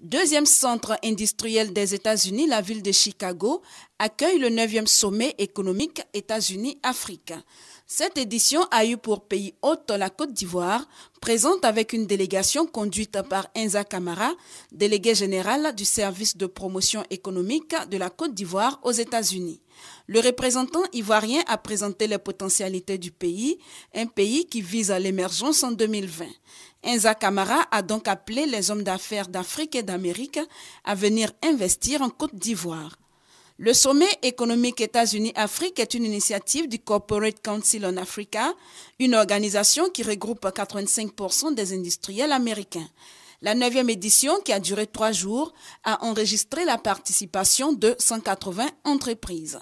Deuxième centre industriel des États-Unis, la ville de Chicago accueille le 9e sommet économique États-Unis-Afrique. Cette édition a eu pour pays hôte la Côte d'Ivoire, présente avec une délégation conduite par Enza Kamara, délégué général du service de promotion économique de la Côte d'Ivoire aux États-Unis. Le représentant ivoirien a présenté les potentialités du pays, un pays qui vise à l'émergence en 2020. Enza Kamara a donc appelé les hommes d'affaires d'Afrique et d'Amérique à venir investir en Côte d'Ivoire. Le sommet économique États-Unis-Afrique est une initiative du Corporate Council on Africa, une organisation qui regroupe 85% des industriels américains. La neuvième édition, qui a duré trois jours, a enregistré la participation de 180 entreprises.